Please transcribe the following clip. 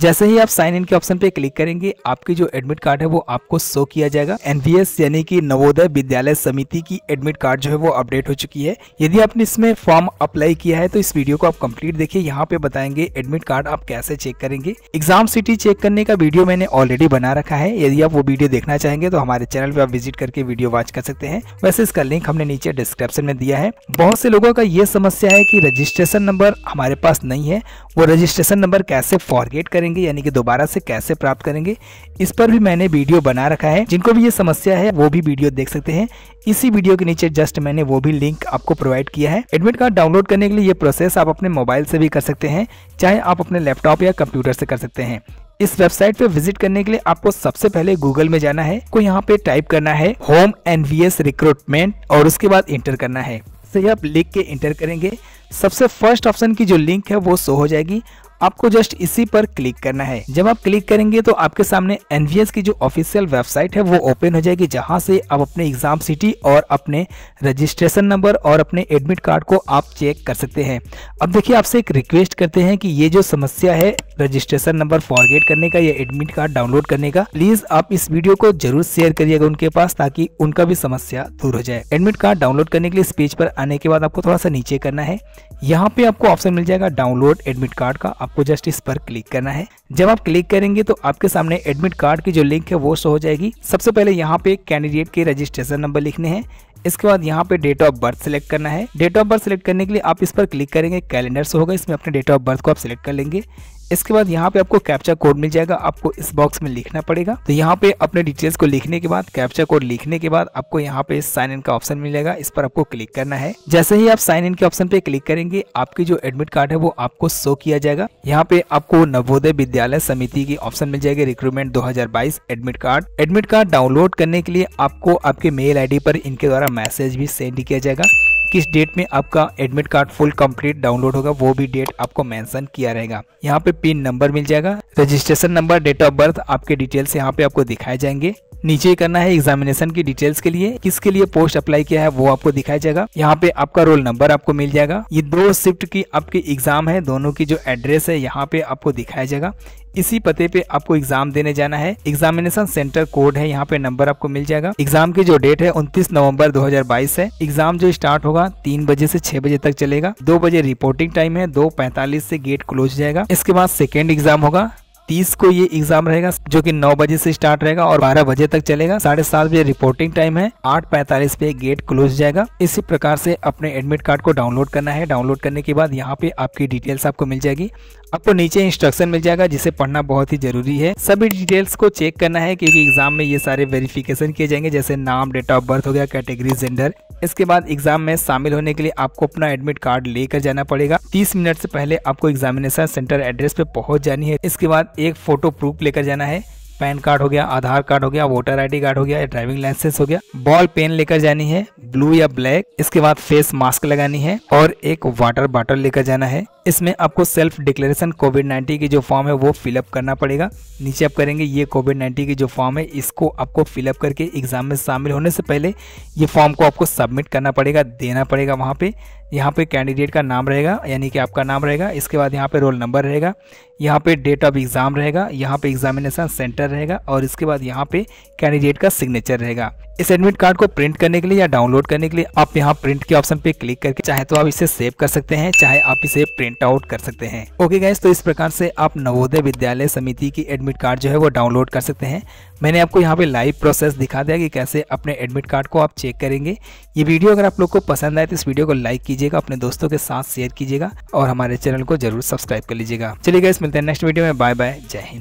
जैसे ही आप sign in के ऑप्शन पे क्लिक करेंगे आपकी जो एडमिट कार्ड है वो आपको शो किया जाएगा एनवीएस यानी कि नवोदय विद्यालय समिति की एडमिट कार्ड जो है वो अपडेट हो चुकी है यदि आपने इसमें फॉर्म अप्लाई किया है तो इस वीडियो को आप कंप्लीट देखिए यहाँ पे बताएंगे एडमिट कार्ड आप कैसे चेक करेंगे एग्जाम सिटी चेक करने का वीडियो मैंने ऑलरेडी बना रखा है यदि आप वो वीडियो देखना चाहेंगे तो हमारे चैनल पे आप विजिट करके वीडियो वॉच कर सकते हैं वैसे इसका लिंक हमने नीचे डिस्क्रिप्शन में दिया है बहुत से लोगों का ये समस्या है की रजिस्ट्रेशन नंबर हमारे पास नहीं है वो रजिस्ट्रेशन नंबर कैसे फॉरगेट करें करेंगे यानी कि दोबारा से कैसे प्राप्त करेंगे इस पर भी मैंने वीडियो बना रखा है जिनको भी ये समस्या है वो भी वीडियो देख सकते हैं इसी वीडियो के नीचे जस्ट मैंने वो भी लिंक आपको प्रोवाइड किया है एडमिट कार्ड डाउनलोड करने के लिए ये प्रोसेस आप अपने मोबाइल से भी कर सकते हैं चाहे आप अपने लैपटॉप या कंप्यूटर से कर सकते हैं इस वेबसाइट पे विजिट करने के लिए आपको सबसे पहले गूगल में जाना है को यहाँ पे टाइप करना है होम एनवीएस रिक्रूटमेंट और उसके बाद इंटर करना है सही आप लिख के इंटर करेंगे सबसे फर्स्ट ऑप्शन की जो लिंक है वो शो हो जाएगी आपको जस्ट इसी पर क्लिक करना है जब आप क्लिक करेंगे तो आपके सामने एनवीएस की जो ऑफिशियल वेबसाइट है वो ओपन हो जाएगी जहाँ से आप अपने एग्जाम सिटी और अपने रजिस्ट्रेशन नंबर और अपने एडमिट कार्ड को आप चेक कर सकते हैं अब देखिए आपसे एक रिक्वेस्ट करते हैं कि ये जो समस्या है रजिस्ट्रेशन नंबर फॉरगेट करने का या एडमिट कार्ड डाउनलोड करने का प्लीज आप इस वीडियो को जरूर शेयर करिएगा उनके पास ताकि उनका भी समस्या दूर हो जाए एडमिट कार्ड डाउनलोड करने के लिए इस पेज पर आने के बाद आपको थोड़ा सा नीचे करना है यहाँ पे आपको ऑप्शन मिल जाएगा डाउनलोड एडमिट कार्ड का आपको जस्ट इस पर क्लिक करना है जब आप क्लिक करेंगे तो आपके सामने एडमिट कार्ड की जो लिंक है वो शो हो जाएगी सबसे पहले यहाँ पे कैंडिडेट के रजिस्ट्रेशन नंबर लिखने हैं इसके बाद यहाँ पे डेट ऑफ बर्थ सेलेक्ट करना है डेट ऑफ बर्थ सेलेक्ट करने के लिए आप इस पर क्लिक करेंगे कैलेंडर से होगा इसमें अपने डेट ऑफ बर्थ को आप सिलेक्ट कर लेंगे इसके बाद यहाँ पे आपको कैप्चा कोड मिल जाएगा आपको इस बॉक्स में लिखना पड़ेगा तो यहाँ पे अपने डिटेल्स को लिखने के बाद कैप्चा कोड लिखने के बाद आपको यहाँ पे साइन इन का ऑप्शन मिलेगा इस पर आपको क्लिक करना है जैसे ही आप साइन इन के ऑप्शन पे क्लिक करेंगे आपकी जो एडमिट कार्ड है वो आपको शो किया जाएगा यहाँ पे आपको नवोदय विद्यालय समिति की ऑप्शन मिल जाएगी रिक्रूटमेंट दो admit card admit card download करने के लिए आपको आपके मेल आई पर इनके द्वारा मैसेज भी सेंड किया जाएगा किस डेट में आपका admit card full complete download होगा वो भी डेट आपको मेंशन किया रहेगा यहाँ पे पिन नंबर मिल जाएगा registration number date of birth आपके डिटेल्स यहाँ पे आपको दिखाए जाएंगे नीचे करना है एग्जामिनेशन की डिटेल्स के लिए किसके लिए पोस्ट अप्लाई किया है वो आपको दिखाया जाएगा यहाँ पे आपका रोल नंबर आपको मिल जाएगा ये दो शिफ्ट की आपकी एग्जाम है दोनों की जो एड्रेस है यहाँ पे आपको दिखाया जाएगा इसी पते पे आपको एग्जाम देने जाना है एग्जामिनेशन सेंटर कोड है यहाँ पे नंबर आपको मिल जाएगा एग्जाम की जो डेट है उनतीस नवम्बर दो है एग्जाम जो स्टार्ट होगा तीन बजे से छह बजे तक चलेगा दो बजे रिपोर्टिंग टाइम है दो पैंतालीस से गेट क्लोज जाएगा इसके बाद सेकेंड एग्जाम होगा तीस को ये एग्जाम रहेगा जो कि नौ बजे से स्टार्ट रहेगा और बारह बजे तक चलेगा साढ़े सात बजे रिपोर्टिंग टाइम है आठ पैंतालीस पे गेट क्लोज जाएगा इसी प्रकार से अपने एडमिट कार्ड को डाउनलोड करना है डाउनलोड करने के बाद यहाँ पे आपकी डिटेल्स आपको मिल जाएगी आपको नीचे इंस्ट्रक्शन मिल जाएगा जिसे पढ़ना बहुत ही जरूरी है सभी डिटेल्स को चेक करना है क्योंकि एग्जाम में ये सारे वेरिफिकेशन किए जाएंगे जैसे नाम डेट ऑफ बर्थ हो गया कैटेगरी जेंडर इसके बाद एग्जाम में शामिल होने के लिए आपको अपना एडमिट कार्ड लेकर जाना पड़ेगा तीस मिनट से पहले आपको एग्जामिनेशन सेंटर एड्रेस पे पहुंच जानी है इसके बाद एक फोटो प्रूफ लेकर जाना है पैन कार्ड हो गया आधार कार्ड हो गया वोटर आईडी कार्ड हो गया ड्राइविंग लाइसेंस हो गया बॉल पेन लेकर जानी है ब्लू या ब्लैक इसके बाद फेस मास्क लगानी है और एक वाटर बॉटल लेकर जाना है इसमें आपको सेल्फ डिक्लेरेशन कोविड 19 की जो फॉर्म है वो फिलअप करना पड़ेगा नीचे आप करेंगे ये कोविड 19 की जो फॉर्म है इसको आपको फिलअप करके एग्जाम में शामिल होने से पहले ये फॉर्म को आपको सबमिट करना पड़ेगा देना पड़ेगा वहाँ पे यहाँ पे कैंडिडेट का नाम रहेगा यानी कि आपका नाम रहेगा इसके बाद यहाँ पे रोल नंबर रहेगा यहाँ पे डेट ऑफ एग्ज़ाम रहेगा यहाँ पे एग्जामिनेशन सेंटर रहेगा और इसके बाद यहाँ पे कैंडिडेट का सिग्नेचर रहेगा इस एडमिट कार्ड को प्रिंट करने के लिए या डाउनलोड करने के लिए आप यहाँ प्रिंट के ऑप्शन पे क्लिक करके चाहे तो आप इसे सेव कर सकते हैं चाहे आप इसे प्रिंट आउट कर सकते हैं ओके गैस तो इस प्रकार से आप नवोदय विद्यालय समिति की एडमिट कार्ड जो है वो डाउनलोड कर सकते हैं मैंने आपको यहाँ पे लाइव प्रोसेस दिखा दिया कि कैसे अपने एडमिट कार्ड को आप चेक करेंगे ये वीडियो अगर आप लोग को पसंद आए तो इस वीडियो को लाइक कीजिएगा अपने दोस्तों के साथ शेयर कीजिएगा और हमारे चैनल को जरूर सब्सक्राइब कर लीजिएगा चलिए गैस मिलते हैं नेक्स्ट वीडियो में बाय बाय जय हिंद